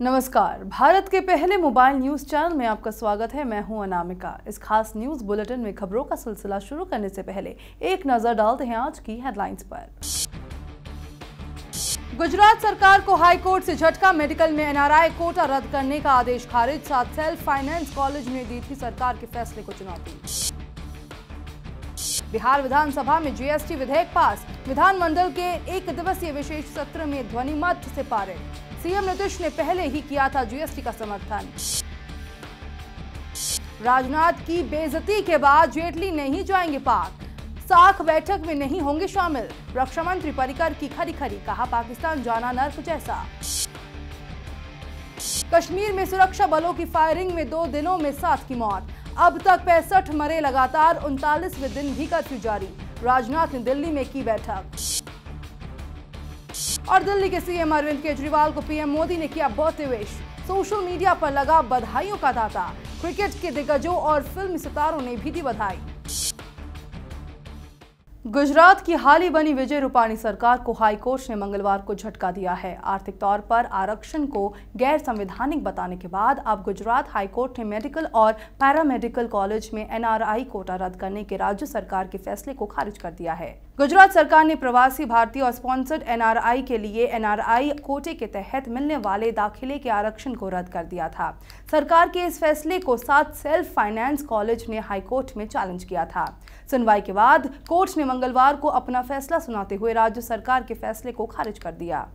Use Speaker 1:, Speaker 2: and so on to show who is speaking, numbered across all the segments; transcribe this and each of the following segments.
Speaker 1: नमस्कार भारत के पहले मोबाइल न्यूज चैनल में आपका स्वागत है मैं हूं अनामिका इस खास न्यूज बुलेटिन में खबरों का सिलसिला शुरू करने से पहले एक नजर डालते हैं आज की हेडलाइंस पर गुजरात सरकार को हाई कोर्ट से झटका मेडिकल में एनआरआई कोटा रद्द करने का आदेश खारिज साथ सेल्फ फाइनेंस कॉलेज ने दी थी सरकार के फैसले को चुनौती बिहार विधानसभा में जीएसटी विधेयक पास विधानमंडल के एक दिवसीय विशेष सत्र में ध्वनिमत से पारित सीएम नीतीश ने पहले ही किया था जीएसटी का समर्थन राजनाथ की बेजती के बाद जेटली नहीं जाएंगे पाक साख बैठक में नहीं होंगे शामिल रक्षा मंत्री परिकर की खरी खरी कहा पाकिस्तान जाना नर्क जैसा कश्मीर में सुरक्षा बलों की फायरिंग में दो दिनों में सात की मौत अब तक पैंसठ मरे लगातार उनतालीसवें दिन भी कर्फ्यू जारी राजनाथ ने दिल्ली में की बैठक और दिल्ली के सीएम अरविंद केजरीवाल को पीएम मोदी ने किया बहुत विश सोशल मीडिया पर लगा बधाइयों का दाता क्रिकेट के दिग्गजों और फिल्म सितारों ने भी दी बधाई गुजरात की हाल ही बनी विजय रूपाणी सरकार को हाईकोर्ट ने मंगलवार को झटका दिया है आर्थिक तौर पर आरक्षण को गैर संवैधानिक बताने के बाद अब गुजरात हाईकोर्ट ने मेडिकल और पैरामेडिकल कॉलेज में एनआरआई कोटा रद्द करने के राज्य सरकार के फैसले को खारिज कर दिया है गुजरात सरकार ने प्रवासी भारतीय और स्पॉन्सर्ड एनआरआई के लिए एनआरआई कोटे के तहत मिलने वाले दाखिले के आरक्षण को रद्द कर दिया था सरकार के इस फैसले को सात सेल्फ फाइनेंस कॉलेज ने हाईकोर्ट में चैलेंज किया था सुनवाई के बाद कोर्ट ने मंगलवार को अपना फैसला सुनाते हुए राज्य सरकार के फैसले को खारिज कर दिया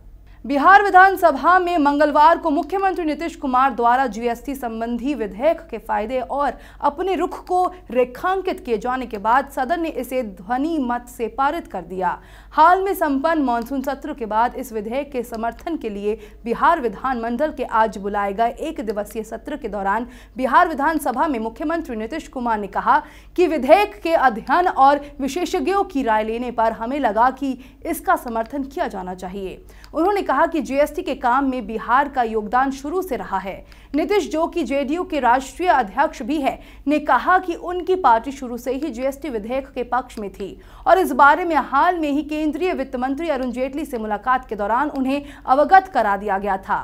Speaker 1: बिहार विधानसभा में मंगलवार को मुख्यमंत्री नीतीश कुमार द्वारा जीएसटी संबंधी विधेयक के फायदे और अपने रुख को रेखांकित किए जाने के बाद सदन ने इसे ध्वनि मत से पारित कर दिया हाल में संपन्न मानसून सत्र के बाद इस विधेयक के समर्थन के लिए बिहार विधानमंडल के आज बुलाए गए एक दिवसीय सत्र के दौरान बिहार विधानसभा में मुख्यमंत्री नीतीश कुमार ने कहा कि विधेयक के अध्ययन और विशेषज्ञों की राय लेने पर हमें लगा कि इसका समर्थन किया जाना चाहिए उन्होंने कहा कि जीएसटी के काम में बिहार का योगदान शुरू से रहा है नीतीश जो कि जेडीयू के राष्ट्रीय अध्यक्ष भी है ने कहा कि उनकी पार्टी शुरू से ही जीएसटी विधेयक के पक्ष में थी और इस बारे में हाल में ही केंद्रीय वित्त मंत्री अरुण जेटली से मुलाकात के दौरान उन्हें अवगत करा दिया गया था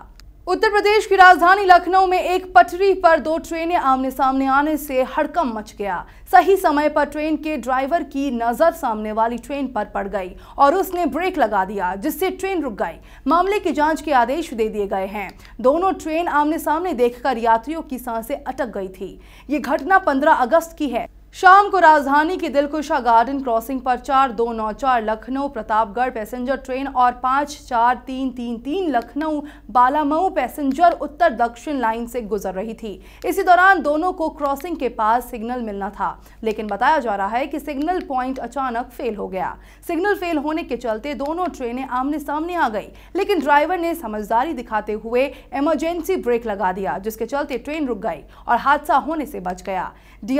Speaker 1: उत्तर प्रदेश की राजधानी लखनऊ में एक पटरी पर दो ट्रेनें आमने सामने आने से हड़कम मच गया सही समय पर ट्रेन के ड्राइवर की नज़र सामने वाली ट्रेन पर पड़ गई और उसने ब्रेक लगा दिया जिससे ट्रेन रुक गई मामले की जांच के आदेश दे दिए गए हैं दोनों ट्रेन आमने सामने देखकर यात्रियों की सांसें अटक गई थी ये घटना 15 अगस्त की है शाम को राजधानी के दिलकुशा गार्डन क्रॉसिंग पर चार दो नौ चार लखनऊ प्रतापगढ़ पैसेंजर ट्रेन और पाँच चार तीन तीन तीन लखनऊ बालामऊ पैसेंजर उत्तर दक्षिण लाइन से गुजर रही थी इसी दौरान दोनों को क्रॉसिंग के पास सिग्नल मिलना था लेकिन बताया जा रहा है कि सिग्नल पॉइंट अचानक फेल हो गया सिग्नल फेल होने के चलते दोनों ट्रेनें आमने सामने आ गई लेकिन ड्राइवर ने समझदारी दिखाते हुए इमरजेंसी ब्रेक लगा दिया जिसके चलते ट्रेन रुक गई और हादसा होने से बच गया डी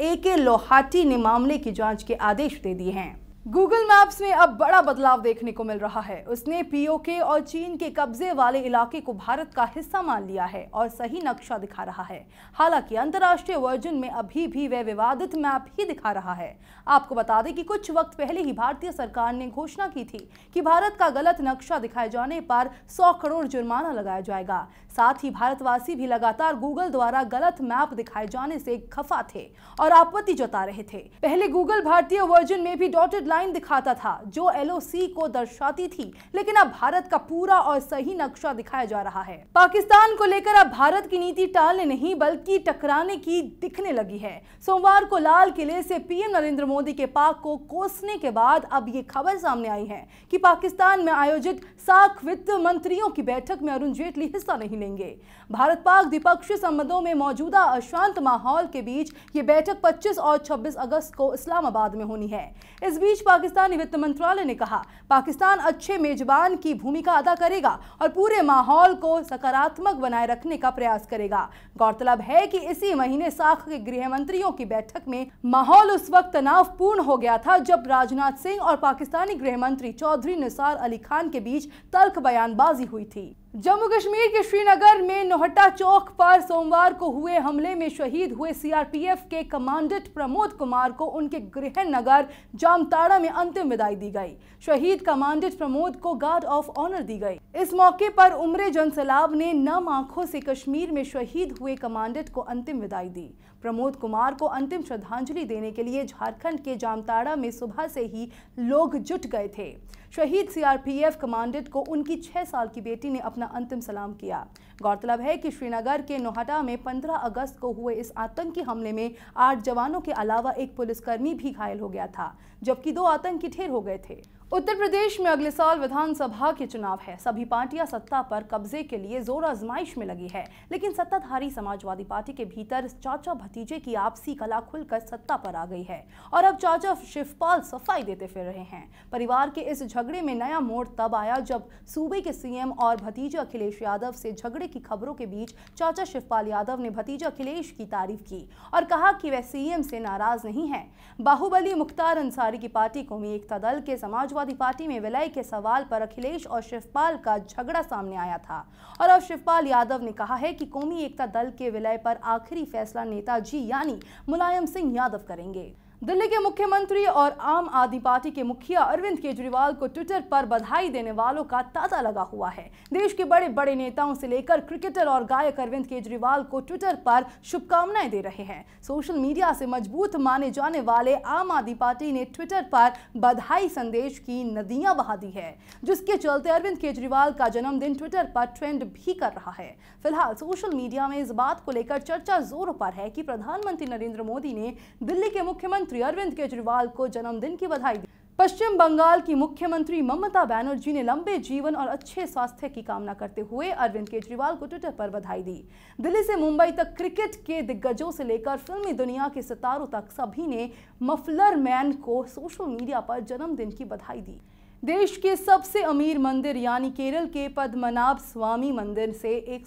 Speaker 1: ए के लोहाटी ने मामले की जांच के आदेश दे दिए हैं गूगल मैप्स में अब बड़ा बदलाव देखने को मिल रहा है उसने पीओके और चीन के कब्जे वाले इलाके को भारत का हिस्सा मान लिया है और सही नक्शा दिखा रहा है हालांकि अंतर्राष्ट्रीय वर्जन में अभी भी वह विवादित मैप ही दिखा रहा है आपको बता दें कि कुछ वक्त पहले ही भारतीय सरकार ने घोषणा की थी कि भारत का गलत नक्शा दिखाए जाने पर सौ करोड़ जुर्माना लगाया जाएगा साथ ही भारतवासी भी लगातार गूगल द्वारा गलत मैप दिखाए जाने से खफा थे और आपत्ति जता रहे थे पहले गूगल भारतीय वर्जन में भी डॉटेड लाइन दिखाता था जो एलओसी को दर्शाती थी लेकिन अब भारत का पूरा और सही नक्शा दिखाया जा रहा है पाकिस्तान को लेकर अब भारत की नीति टालने नहीं बल्कि टकराने की दिखने लगी है सोमवार को लाल किले से पीएम नरेंद्र मोदी के पाक को कोसने के बाद अब ये खबर सामने आई है कि पाकिस्तान में आयोजित साख वित्त मंत्रियों की बैठक में अरुण जेटली हिस्सा नहीं मिलेंगे भारत पाक द्विपक्षीय संबंधों में मौजूदा अशांत माहौल के बीच ये बैठक 25 और 26 अगस्त को इस्लामाबाद में होनी है इस बीच पाकिस्तानी वित्त मंत्रालय ने कहा पाकिस्तान अच्छे मेजबान की भूमिका अदा करेगा और पूरे माहौल को सकारात्मक बनाए रखने का प्रयास करेगा गौरतलब है की इसी महीने साख के गृह मंत्रियों की बैठक में माहौल उस वक्त तनाव हो गया था जब राजनाथ सिंह और पाकिस्तानी गृह मंत्री चौधरी निसार अली खान के बीच तल्ख बयानबाजी हुई थी जम्मू कश्मीर के श्रीनगर में नोहट्टा चौक पर सोमवार को हुए हमले में शहीद हुए सीआरपीएफ के कमांडेंट प्रमोद कुमार को उनके गृह नगर जामताड़ा में अंतिम विदाई दी गई शहीद कमांडेंट प्रमोद को गार्ड ऑफ ऑनर दी गई इस मौके पर उम्र जनसलाब ने नम आंखों से कश्मीर में शहीद हुए कमांडेंट को अंतिम विदाई दी प्रमोद कुमार को अंतिम श्रद्धांजलि देने के लिए झारखंड के जामताड़ा में सुबह से ही लोग जुट गए थे शहीद सीआरपीएफ कमांडेंट को उनकी छह साल की बेटी ने अपना अंतिम सलाम किया गौरतलब है कि श्रीनगर के नोहटा में 15 अगस्त को हुए इस आतंकी हमले में आठ जवानों के अलावा एक पुलिसकर्मी भी घायल हो गया था जबकि दो आतंकी ढेर हो गए थे उत्तर प्रदेश में अगले साल विधानसभा के चुनाव है सभी पार्टियां सत्ता पर कब्जे के लिए जोर आजमाइश में लगी है लेकिन सत्ताधारी समाजवादी पार्टी के भीतर चाचा भतीजे की आपसी कला खुलकर सत्ता पर आ गई है और अब चाचा शिवपाल सफाई देते फिर रहे हैं परिवार के इस झगड़े में नया मोड़ तब आया जब सूबे के सीएम और भतीजे अखिलेश यादव से झगड़े की खबरों के बीच चाचा शिवपाल यादव ने भतीजा अखिलेश की तारीफ की और कहा कि वह सीएम से नाराज नहीं है बाहुबली मुख्तार अंसारी की पार्टी कौमी एकता दल के समाजवादी समाजवादी पार्टी में विलय के सवाल पर अखिलेश और शिवपाल का झगड़ा सामने आया था और अब शिवपाल यादव ने कहा है कि कौमी एकता दल के विलय पर आखिरी फैसला नेताजी यानी मुलायम सिंह यादव करेंगे दिल्ली के मुख्यमंत्री और आम आदमी पार्टी के मुखिया अरविंद केजरीवाल को ट्विटर पर बधाई देने वालों का ताजा लगा हुआ है देश के बड़े बड़े नेताओं से लेकर क्रिकेटर और गायक अरविंद केजरीवाल को ट्विटर पर शुभकामनाएं दे रहे हैं सोशल मीडिया से मजबूत माने जाने वाले आम आदमी पार्टी ने ट्विटर पर बधाई संदेश की नदियां बहा दी है जिसके चलते अरविंद केजरीवाल का जन्मदिन ट्विटर पर ट्रेंड भी कर रहा है फिलहाल सोशल मीडिया में इस बात को लेकर चर्चा जोरों पर है कि प्रधानमंत्री नरेंद्र मोदी ने दिल्ली के मुख्यमंत्री मुख्यमंत्री अरविंद केजरीवाल को जन्मदिन की बधाई दी पश्चिम बंगाल की मुख्यमंत्री ममता बनर्जी ने लंबे जीवन और अच्छे स्वास्थ्य की कामना करते हुए अरविंद केजरीवाल को ट्विटर पर बधाई दी दिल्ली से मुंबई तक क्रिकेट के दिग्गजों से लेकर फिल्मी दुनिया के सितारों तक सभी ने मफलर मैन को सोशल मीडिया पर जन्मदिन की बधाई दी देश के सबसे अमीर मंदिर यानी केरल के पद्मनाभ स्वामी मंदिर से एक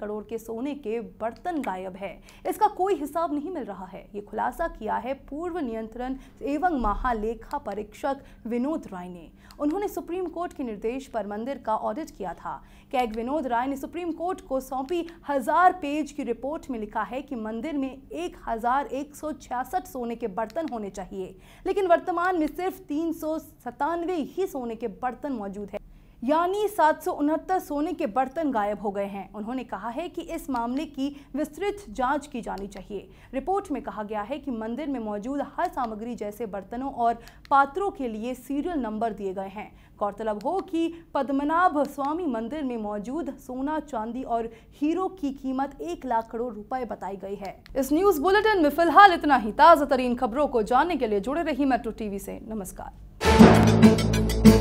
Speaker 1: करोड़ के सोने के बर्तन गायब है इसका कोई हिसाब नहीं मिल रहा है ये खुलासा किया है पूर्व नियंत्रण एवं महालेखा परीक्षक विनोद राय ने उन्होंने सुप्रीम कोर्ट के निर्देश पर मंदिर का ऑडिट किया था कैग विनोद राय ने सुप्रीम कोर्ट को सौंपी हजार पेज की रिपोर्ट में लिखा है कि मंदिर में एक हजार एक सौ सोने के बर्तन होने चाहिए लेकिन वर्तमान में सिर्फ तीन ही सोने के बर्तन मौजूद है यानी सात सोने के बर्तन गायब हो गए हैं उन्होंने कहा है कि इस मामले की विस्तृत जांच की जानी चाहिए रिपोर्ट में कहा गया है कि मंदिर में मौजूद हर सामग्री जैसे बर्तनों और पात्रों के लिए सीरियल नंबर दिए गए हैं गौरतलब हो कि पद्मनाभ स्वामी मंदिर में मौजूद सोना चांदी और हीरो की कीमत एक लाख करोड़ रुपए बताई गई है इस न्यूज बुलेटिन में फिलहाल इतना ही ताज़ा तरीन खबरों को जानने के लिए जुड़े रही मेट्रो टीवी से नमस्कार Música